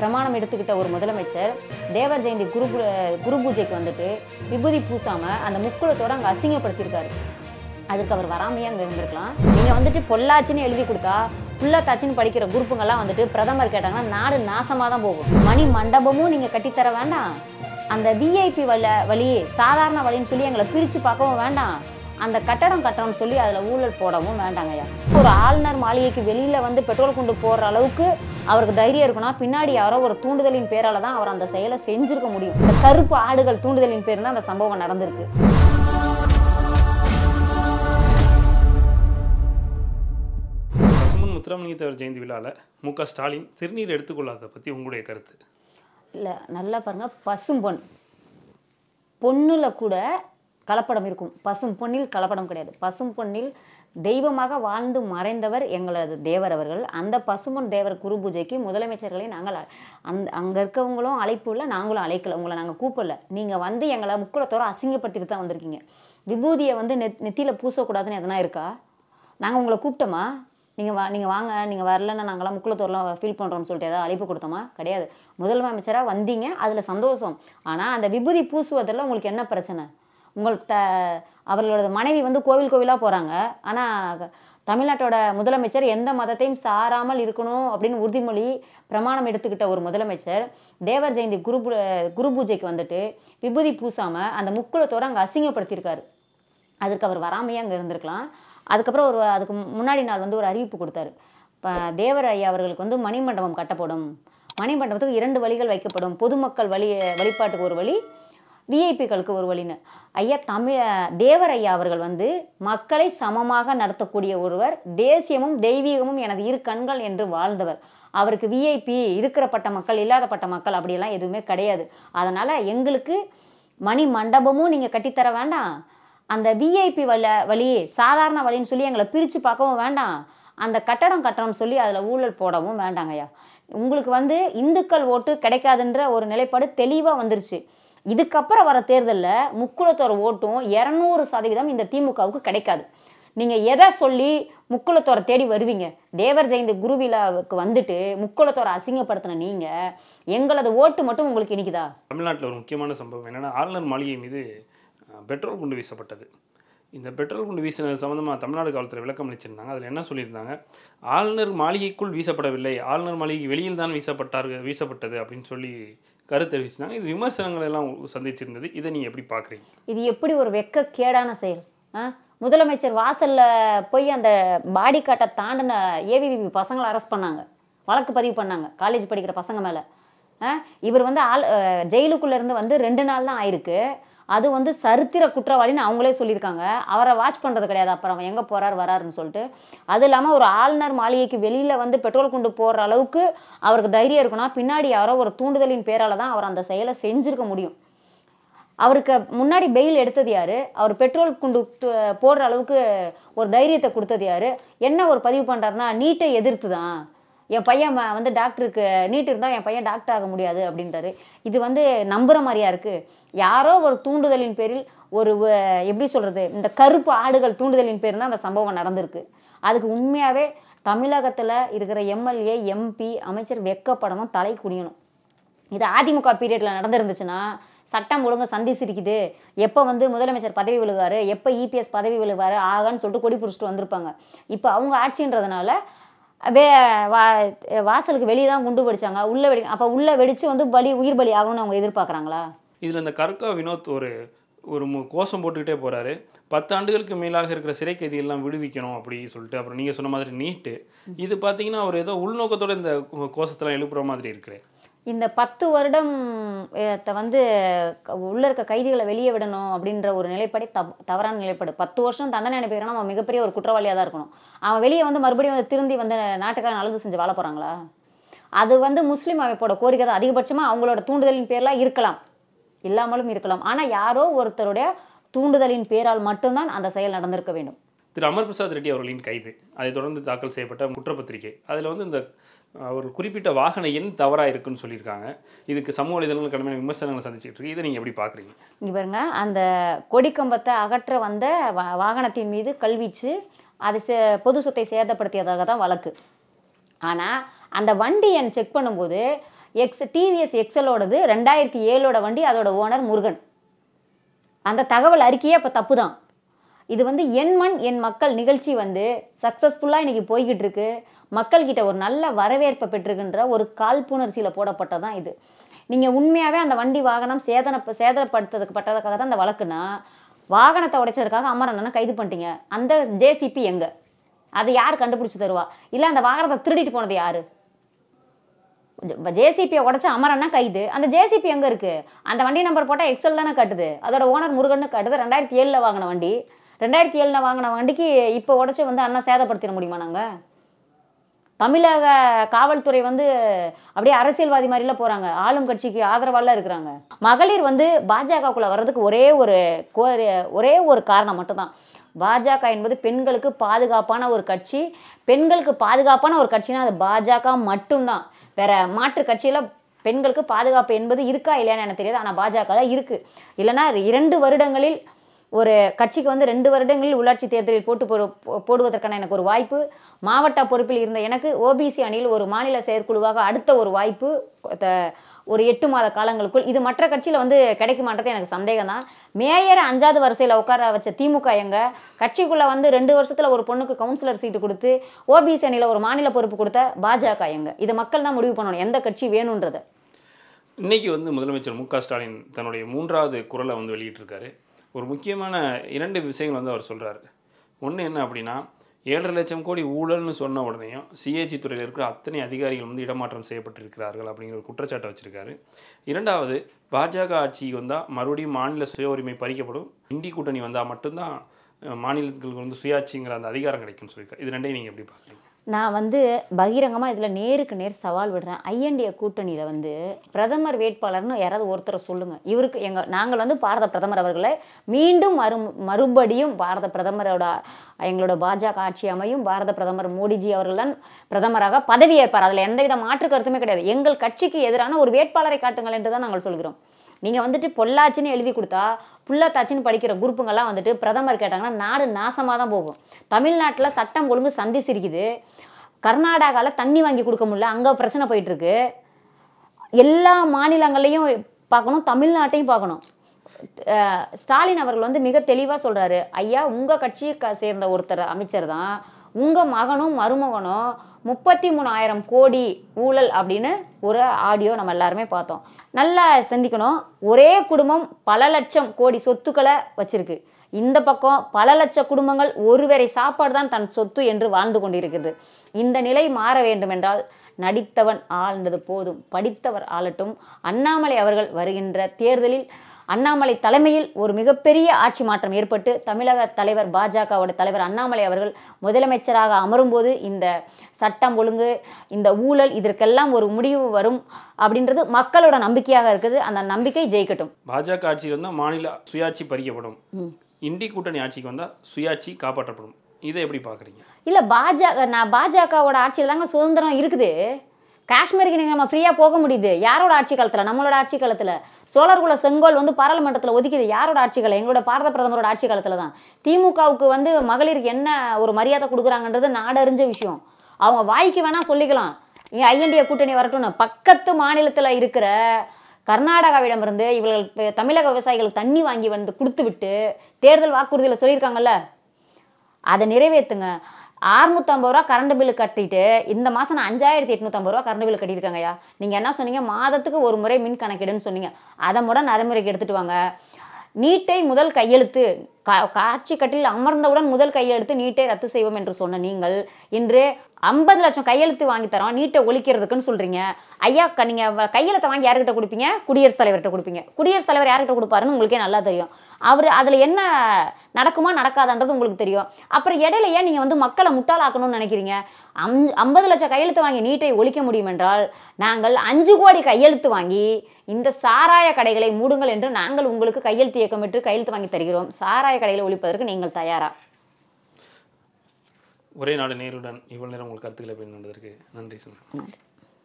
பிரமாணம் எடுத்துக்கிட்ட ஒரு முதலமைச்சர் தேவர் ஜெயந்தி குரு குரு பூஜைக்கு வந்துட்டு விபூதி பூசாமல் அந்த முக்குளத்தோடு அங்கே அசிங்கப்படுத்தியிருக்காரு அதுக்கு அவர் வராமையே அங்கே இருந்திருக்கலாம் நீங்கள் வந்துட்டு பொள்ளாச்சின்னு எழுதி கொடுத்தா புள்ளத்தாச்சின்னு படிக்கிற குரூப்புங்கள்லாம் வந்துட்டு பிரதமர் கேட்டாங்கன்னா நாடு நாசமாக தான் போகும் மணி மண்டபமும் நீங்கள் கட்டித்தர வேண்டாம் அந்த விஐபி வல வழி சாதாரண வழின்னு சொல்லி எங்களை பிரித்து பார்க்கவும் வேண்டாம் அந்த கட்டடம் கட்டணம் சொல்லி அதில் ஊழல் போடவும் வேண்டாங்க ஐயா ஒரு ஆளுநர் மாளிகைக்கு வெளியில் வந்து பெட்ரோல் கொண்டு போடுற அளவுக்கு அவருக்கு தைரியம் இருக்குன்னா பின்னாடி யாரோ ஒரு தூண்டுதலின் பேரால் தான் அவர் அந்த செயலை செஞ்சிருக்க முடியும் இந்த கருப்பு ஆடுகள் தூண்டுதலின் பேர் தான் அந்த சம்பவம் நடந்திருக்கு முத்துராமலிங்க தேவர் ஜெயந்தி விழாவில் மு க ஸ்டாலின் திருநீர் எடுத்துக்கொள்ளாத பற்றி உங்களுடைய கருத்து இல்லை நல்லா பாருங்கள் பசும்பொன் பொண்ணில் கூட கலப்படம் இருக்கும் பசும் பொன்னில் கலப்படம் கிடையாது பசும் பொன்னில் தெய்வமாக வாழ்ந்து மறைந்தவர் எங்களது தேவர் அவர்கள் அந்த பசுமன் தேவர் குரு பூஜைக்கு முதலமைச்சர்களை நாங்கள் அந் அங்கே இருக்கவங்களும் அழைப்பு இல்லை நாங்களும் அழைக்கல உங்களை நாங்கள் கூப்பிடல நீங்கள் வந்து எங்களை முக்குளத்தோற அசிங்கப்படுத்திட்டு தான் வந்திருக்கீங்க விபூதியை வந்து நெத் நெத்தியில் பூசக்கூடாதுன்னு எதனா இருக்கா நாங்கள் உங்களை கூப்பிட்டோமா நீங்கள் வா நீங்கள் வாங்க நீங்கள் வரலன்னா நாங்களாம் முக்குளத்தூர்லாம் ஃபீல் பண்ணுறோம்னு சொல்லிட்டு ஏதாவது அழைப்பு கொடுத்தோமா கிடையாது முதலமைச்சராக வந்தீங்க அதில் சந்தோஷம் ஆனால் அந்த விபூதி பூசுவதில் உங்களுக்கு என்ன பிரச்சனை உங்கள் த அவர்களோட மனைவி வந்து கோவில் கோவிலாக போகிறாங்க ஆனால் தமிழ்நாட்டோட முதலமைச்சர் எந்த மதத்தையும் சாராமல் இருக்கணும் அப்படின்னு உறுதிமொழி பிரமாணம் எடுத்துக்கிட்ட ஒரு முதலமைச்சர் தேவர் ஜெயந்தி குரு குரு பூஜைக்கு வந்துட்டு விபூதி பூசாமல் அந்த முக்குளத்தோடு அங்கே அசிங்கப்படுத்தியிருக்காரு அதுக்கு அவர் வராமையே அங்கே இருந்திருக்கலாம் அதுக்கப்புறம் ஒரு அதுக்கு முன்னாடி நாள் வந்து ஒரு அறிவிப்பு கொடுத்தாரு இப்போ தேவர் ஐயா அவர்களுக்கு வந்து மணிமண்டபம் கட்டப்படும் மணிமண்டபத்துக்கு இரண்டு வழிகள் வைக்கப்படும் பொதுமக்கள் வழி வழிபாட்டுக்கு ஒரு வழி விஐபிகளுக்கு ஒரு வழின்னு ஐயா தமிழ தேவர் ஐயா அவர்கள் வந்து மக்களை சமமாக நடத்தக்கூடிய ஒருவர் தேசியமும் தெய்வீகமும் எனது இரு கண்கள் என்று வாழ்ந்தவர் அவருக்கு விஐபி இருக்கிறப்பட்ட மக்கள் இல்லாதப்பட்ட மக்கள் அப்படியெல்லாம் எதுவுமே கிடையாது அதனால் எங்களுக்கு மணி மண்டபமும் நீங்கள் கட்டித்தர வேண்டாம் அந்த விஐபி வழ வழி சாதாரண வழின்னு சொல்லி எங்களை பிரித்து பார்க்கவும் வேண்டாம் அந்த கட்டடம் கட்டணும்னு சொல்லி அதில் ஊழல் போடவும் வேண்டாங்கய்யா உங்களுக்கு வந்து இந்துக்கள் ஓட்டு கிடைக்காதுன்ற ஒரு நிலைப்பாடு தெளிவாக வந்துருச்சு இதுக்கப்புறம் வர தேர்தலில் முக்குளத்தோர் ஓட்டும் இரநூறு சதவீதம் இந்த திமுகவுக்கு கிடைக்காது நீங்கள் எதை சொல்லி முக்குளத்தோரை தேடி வருவீங்க தேவர் ஜெயந்தி குருவிழாவுக்கு வந்துட்டு முக்குளத்தோரை அசிங்கப்படுத்தின நீங்கள் எங்களது ஓட்டு மட்டும் உங்களுக்கு இனிக்குதா தமிழ்நாட்டில் ஒரு முக்கியமான சம்பவம் என்னென்னா ஆளுநர் மாளிகை மீது பெட்ரோல் குண்டு வீசப்பட்டது இந்த பெட்ரோல் குண்டு வீசினது சம்மந்தமாக தமிழ்நாடு காவல்துறை விளக்கம் அளிச்சிருந்தாங்க அதில் என்ன சொல்லியிருந்தாங்க ஆளுநர் மாளிகைக்குள் வீசப்படவில்லை ஆளுநர் மாளிகை வெளியில் தான் வீசப்பட்டார்கள் வீசப்பட்டது அப்படின்னு சொல்லி கருத்து தெரிவிச்சாங்க இது விமர்சனங்கள் எல்லாம் சந்திச்சிருந்தது இதை நீங்கள் எப்படி பார்க்குறீங்க இது எப்படி ஒரு வெக்க கேடான செயல் முதலமைச்சர் வாசலில் போய் அந்த பாடி காட்டை தாண்டின ஏவிவிபி பசங்களை அரெஸ்ட் பண்ணாங்க வழக்கு பதிவு பண்ணாங்க காலேஜ் படிக்கிற பசங்க மேலே இவர் வந்து ஆள் ஜெயிலுக்குள்ளேருந்து வந்து ரெண்டு நாள் தான் ஆயிருக்கு அது வந்து சரித்திர குற்றவாளின்னு அவங்களே சொல்லியிருக்காங்க அவரை வாட்ச் பண்ணுறது கிடையாது அப்புறம் அவன் எங்கே போகிறார் வராருன்னு சொல்லிட்டு அது இல்லாமல் ஒரு ஆளுநர் மாளிகைக்கு வெளியில் வந்து பெட்ரோல் கொண்டு போகிற அளவுக்கு அவருக்கு தைரியம் இருக்குன்னா பின்னாடி யாரோ ஒரு தூண்டுதலின் பேரால் தான் அவர் அந்த செயலை செஞ்சுருக்க முடியும் அவருக்கு முன்னாடி பெயில் எடுத்தது யார் அவர் பெட்ரோல் குண்டு போடுற அளவுக்கு ஒரு தைரியத்தை கொடுத்தது யார் என்ன ஒரு பதிவு பண்ணுறாருன்னா நீட்டை எதிர்த்து தான் என் பையன் வந்து டாக்டருக்கு நீட் இருந்தால் என் பையன் டாக்டர் ஆக முடியாது அப்படின்றாரு இது வந்து நம்புகிற மாதிரியா இருக்குது யாரோ ஒரு தூண்டுதலின் பேரில் ஒரு எப்படி சொல்கிறது இந்த கருப்பு ஆடுகள் தூண்டுதலின் பேர் தான் அந்த சம்பவம் நடந்திருக்கு அதுக்கு உண்மையாகவே தமிழகத்தில் இருக்கிற எம்எல்ஏ எம்பி அமைச்சர் வெக்கப்படணும் தலை குடியணும் இது அதிமுக பீரியடில் நடந்திருந்துச்சுன்னா சட்டம் ஒழுங்கு சந்தி சிரிக்குது எப்போ வந்து முதலமைச்சர் பதவி விழுவார் எப்போ இபிஎஸ் e பதவி விழுவார் ஆகான்னு சொல்லிட்டு கொடி பிடிச்சிட்டு வந்திருப்பாங்க இப்போ அவங்க ஆட்சின்றதுனால வே வா வாசலுக்கு வெளியே தான் குண்டு வெடிச்சாங்க உள்ளே வெடி அப்போ உள்ளே வெடித்து வந்து பலி உயிர் பலி ஆகணும்னு அவங்க எதிர்பார்க்குறாங்களா இதில் இந்த கருக்கா வினோத் ஒரு ஒரு கோஷம் போட்டுக்கிட்டே போகிறாரு பத்து ஆண்டுகளுக்கு மேலாக இருக்கிற சிறை கைதிகள்லாம் விடுவிக்கணும் அப்படின்னு சொல்லிட்டு அப்புறம் நீங்கள் சொன்ன மாதிரி நீட்டு இது பார்த்தீங்கன்னா அவர் ஏதோ உள்நோக்கத்தோட இந்த கோஷத்தெல்லாம் எழுப்புற மாதிரி இருக்கிறேன் இந்த பத்து வருடம் வந்து உள்ளே இருக்க கைதிகளை வெளியே விடணும் அப்படின்ற ஒரு நிலைப்படி தப் தவறான நிலைப்பாடு பத்து வருஷம் தண்டனை அனுப்பிக்கிறோன்னா அவன் மிகப்பெரிய ஒரு குற்றவாளியாக தான் இருக்கணும் அவன் வெளியே வந்து மறுபடியும் வந்து திருந்தி வந்து நாட்டுக்காக நல்லது செஞ்சு வாழ போகிறாங்களா அது வந்து முஸ்லீம் அமைப்போட கோரிக்கை தான் அதிகபட்சமாக அவங்களோட தூண்டுதலின் பேரெலாம் இருக்கலாம் இல்லாமலும் இருக்கலாம் ஆனால் யாரோ ஒருத்தருடைய தூண்டுதலின் பேரால் மட்டும்தான் அந்த செயல் நடந்திருக்க வேண்டும் திரு அமர் பிரசாத் ரெட்டி அவர்களின் கைது அதை தொடர்ந்து தாக்கல் செய்யப்பட்ட குற்றப்பத்திரிகை அதில் வந்து இந்த அவர் குறிப்பிட்ட வாகன எண் தவறாக இருக்குன்னு சொல்லியிருக்காங்க இதுக்கு சமூக வலைதளங்கள் கடுமையான விமர்சனங்களை சந்திச்சுட்டு இருக்கு இதை நீங்கள் எப்படி பார்க்குறீங்க இவருங்க அந்த கொடிக்கம்பத்தை அகற்ற வந்த வாகனத்தின் மீது கல்வீச்சு அது சே பொது சொத்தை சேதப்படுத்தியதாக தான் வழக்கு ஆனால் அந்த வண்டி எண் செக் பண்ணும்போது எக்ஸ் டிவிஎஸ் எக்ஸலோடது ரெண்டாயிரத்தி ஏழோட வண்டி அதோட ஓனர் முருகன் அந்த தகவல் அறிக்கையே அப்போ தப்பு தான் இது வந்து என் மண் என் மக்கள் நிகழ்ச்சி வந்து சக்ஸஸ்ஃபுல்லாக இன்றைக்கி போய்கிட்டு இருக்கு மக்கள்கிட்ட ஒரு நல்ல வரவேற்பை பெற்றுக்கின்ற ஒரு காழ்ப்புணர்ச்சியில் போடப்பட்டதான் இது நீங்கள் உண்மையாகவே அந்த வண்டி வாகனம் சேதனை சேதனப்படுத்ததுக்கு பட்டதுக்காக தான் அந்த வழக்குனா வாகனத்தை உடைச்சதுக்காக அண்ணனை கைது பண்ணிட்டீங்க அந்த ஜேசிபி எங்கே அதை யார் கண்டுபிடிச்சி தருவா இல்லை அந்த வாகனத்தை திருடிட்டு போனது யார் ஜேசிபியை உடச்ச அமரன்னா கைது அந்த ஜேசிபி எங்கே இருக்குது அந்த வண்டி நம்பர் போட்டால் எக்ஸல் தானே கட்டுது அதோட ஓனர் முருகன்னு கட்டுது ரெண்டாயிரத்தி ஏழில் வாங்கின வண்டி ரெண்டாயிரத்தி ஏழில் வாங்கின வண்டிக்கு இப்போ உடச்சி வந்து அண்ணா சேதப்படுத்திட முடியுமா நாங்கள் தமிழக காவல்துறை வந்து அப்படியே அரசியல்வாதி மாதிரிலாம் போகிறாங்க ஆளும் கட்சிக்கு ஆதரவாலாம் இருக்கிறாங்க மகளிர் வந்து பாஜகவுக்குள்ளே வர்றதுக்கு ஒரே ஒரு ஒரே ஒரு காரணம் மட்டும்தான் பாஜக என்பது பெண்களுக்கு பாதுகாப்பான ஒரு கட்சி பெண்களுக்கு பாதுகாப்பான ஒரு கட்சின்னா அது பாஜக மட்டும்தான் வேற மாற்று கட்சியில் பெண்களுக்கு பாதுகாப்பு என்பது இருக்கா இல்லையான்னு எனக்கு தெரியாது ஆனால் பாஜக தான் இருக்குது இல்லைனா இரண்டு வருடங்களில் ஒரு கட்சிக்கு வந்து ரெண்டு வருடங்களில் உள்ளாட்சி தேர்தலில் போட்டு போடுவதற்கான எனக்கு ஒரு வாய்ப்பு மாவட்ட பொறுப்பில் இருந்த எனக்கு ஓபிசி அணியில் ஒரு மாநில செயற்குழுவாக அடுத்த ஒரு வாய்ப்பு ஒரு எட்டு மாத காலங்களுக்குள் இது மற்ற கட்சியில் வந்து கிடைக்குமான்றது எனக்கு சந்தேகம் தான் மேயர் அஞ்சாவது வரிசையில் உட்கார வச்ச திமுக எங்க கட்சிக்குள்ளே வந்து ரெண்டு வருஷத்தில் ஒரு பொண்ணுக்கு கவுன்சிலர் சீட்டு கொடுத்து ஓபிசி அணியில் ஒரு மாநில பொறுப்பு கொடுத்த பாஜக எங்க இது மக்கள் தான் முடிவு பண்ணணும் எந்த கட்சி வேணுன்றதை இன்றைக்கி வந்து முதலமைச்சர் மு க ஸ்டாலின் தன்னுடைய மூன்றாவது குரலை வந்து வெளியிட்டிருக்காரு ஒரு முக்கியமான இரண்டு விஷயங்கள் வந்து அவர் சொல்கிறாரு ஒன்று என்ன அப்படின்னா ஏழரை லட்சம் கோடி ஊழல்னு சொன்ன உடனேயும் சிஏஜி துறையில் இருக்கிற அத்தனை அதிகாரிகள் வந்து இடமாற்றம் செய்யப்பட்டிருக்கிறார்கள் அப்படிங்கிற ஒரு குற்றச்சாட்டை வச்சுருக்காரு இரண்டாவது பாஜக ஆட்சிக்கு வந்தால் மறுபடியும் மாநில சுய உரிமை பறிக்கப்படும் இந்தி கூட்டணி வந்தால் மட்டும்தான் மாநிலங்களுக்கு வந்து சுயாட்சிங்கிற அந்த அதிகாரம் கிடைக்கும்னு சொல்லியிருக்காரு இது ரெண்டையும் நீங்கள் எப்படி பார்க்குறீங்க நான் வந்து பகிரங்கமாக இதில் நேருக்கு நேர் சவால் விடுறேன் ஐஎன்டிய கூட்டணியில் வந்து பிரதமர் வேட்பாளர்னு யாராவது ஒருத்தரை சொல்லுங்கள் இவருக்கு எங்கள் நாங்கள் வந்து பாரத பிரதமர் அவர்களை மீண்டும் மறு மறுபடியும் பாரத பிரதமரோட எங்களோட பாஜக ஆட்சி அமையும் பாரத பிரதமர் மோடிஜி அவர்கள் பிரதமராக பதவியேற்பார் அதில் எந்தவித மாற்று கருத்துமே கிடையாது எங்கள் கட்சிக்கு எதிரான ஒரு வேட்பாளரை காட்டுங்கள் என்று தான் நாங்கள் சொல்கிறோம் நீங்கள் வந்துட்டு பொள்ளாச்சின்னு எழுதி கொடுத்தா புள்ளத்தாச்சின்னு படிக்கிற குரூப்புங்கெல்லாம் வந்துட்டு பிரதமர் கேட்டாங்கன்னா நாடு நாசமாக தான் போகும் தமிழ்நாட்டில் சட்டம் ஒழுங்கு சந்திச்சிருக்குது கர்நாடகாவில் தண்ணி வாங்கி கொடுக்க முடியல அங்கே பிரச்சனை போயிட்டுருக்கு எல்லா மாநிலங்களையும் பார்க்கணும் தமிழ்நாட்டையும் பார்க்கணும் ஸ்டாலின் அவர்கள் வந்து மிக தெளிவாக சொல்கிறாரு ஐயா உங்கள் கட்சியை சேர்ந்த ஒருத்தர் அமைச்சர் தான் உங்கள் மகனும் மருமகனும் முப்பத்தி மூணாயிரம் கோடி ஊழல் அப்படின்னு ஒரு ஆடியோ நம்ம எல்லாருமே பார்த்தோம் நல்லா சந்திக்கணும் ஒரே குடும்பம் பல லட்சம் கோடி சொத்துக்களை வச்சிருக்கு இந்த பக்கம் பல லட்ச குடும்பங்கள் ஒருவரை சாப்பாடு தான் தன் சொத்து என்று வாழ்ந்து கொண்டிருக்கிறது இந்த நிலை மாற வேண்டுமென்றால் நடித்தவன் ஆழ்ந்தது போதும் படித்தவர் ஆளட்டும் அண்ணாமலை அவர்கள் வருகின்ற தேர்தலில் அண்ணாமலை தலைமையில் ஒரு மிகப்பெரிய ஆட்சி மாற்றம் ஏற்பட்டு தமிழக தலைவர் பாஜகவோட தலைவர் அண்ணாமலை அவர்கள் முதலமைச்சராக அமரும்போது இந்த சட்டம் ஒழுங்கு இந்த ஊழல் இதற்கெல்லாம் ஒரு முடிவு வரும் அப்படின்றது மக்களோட நம்பிக்கையாக இருக்குது அந்த நம்பிக்கை ஜெயிக்கட்டும் பாஜக ஆட்சியில் வந்தால் மாநில சுயாட்சி பறிக்கப்படும் இந்தி கூட்டணி ஆட்சிக்கு வந்தால் சுயாட்சி காப்பாற்றப்படும் இதை எப்படி பார்க்குறீங்க இல்லை பாஜக நான் பாஜகவோட ஆட்சியில் தாங்க சுதந்திரம் இருக்குது காஷ்மீருக்கு நீங்கள் நம்ம ஃப்ரீயாக போக முடியுது யாரோட ஆட்சி காலத்தில் நம்மளோட ஆட்சி காலத்தில் சோழர்குல செங்கோல் வந்து பாராளுமன்றத்தில் ஒதுக்கிது யாரோட ஆட்சி காலம் எங்களோட பாரத பிரதமரோட ஆட்சி காலத்தில் தான் திமுகவுக்கு வந்து மகளிருக்கு என்ன ஒரு மரியாதை கொடுக்குறாங்கன்றது அறிஞ்ச விஷயம் அவங்க வாய்க்கு வேணால் சொல்லிக்கலாம் இங்கே ஐஎன்டிஏ கூட்டணி வரட்டும்னு பக்கத்து மாநிலத்தில் இருக்கிற கர்நாடகாவிடமிருந்து இவர்கள் தமிழக விவசாயிகளுக்கு தண்ணி வாங்கி வந்து கொடுத்து விட்டு தேர்தல் வாக்குறுதியில் சொல்லியிருக்காங்கல்ல அதை நிறைவேற்றுங்க அறுநூத்தம்பது ரூபா கரண்ட் பில்லு கட்டிட்டு இந்த மாதம் நான் அஞ்சாயிரத்தி எட்நூற்றம்பது ரூபா கரண்ட் பில்லு கட்டியிருக்காங்கய்யா நீங்கள் என்ன சொன்னீங்க மாதத்துக்கு ஒரு முறை மின் கணக்கிடுன்னு சொன்னீங்க அதை மூட நடைமுறைக்கு எடுத்துகிட்டு வாங்க நீட்டை முதல் கையெழுத்து காட்சி கட்டில் அமர்ந்தவுடன் முதல் கையெழுத்து நீட்டை ரத்து செய்வோம் என்று சொன்ன நீங்கள் இன்று ஐம்பது லட்சம் கையெழுத்து வாங்கி தரோம் நீட்டை ஒழிக்கிறதுக்குன்னு சொல்கிறீங்க ஐயா நீங்கள் கையெழுத்தை வாங்கி யார்கிட்ட கொடுப்பீங்க குடியரசுத் தலைவர்கிட்ட கொடுப்பீங்க குடியரசுத் தலைவர் யார்கிட்ட கொடுப்பாருன்னு உங்களுக்கே நல்லா தெரியும் அவர் அதில் என்ன நடக்குமா நடக்காதான்றது உங்களுக்கு தெரியும் அப்புறம் இடையில ஏன் நீங்கள் வந்து மக்களை முட்டாளாக்கணும்னு நினைக்கிறீங்க அம் ஐம்பது லட்சம் கையெழுத்து வாங்கி நீட்டை ஒழிக்க முடியும் என்றால் நாங்கள் அஞ்சு கோடி கையெழுத்து வாங்கி இந்த சாராய கடைகளை மூடுங்கள் என்று நாங்கள் உங்களுக்கு கையெழுத்து இயக்கமிட்டு கையெழுத்து வாங்கி தருகிறோம் சாராய சாராய கடையில் ஒழிப்பதற்கு நீங்கள் தயாரா ஒரே நாடு நேருடன் இவ்வளவு நேரம் உங்களுக்கு கருத்துக்களை பயன்படுவதற்கு நன்றி சொன்னேன்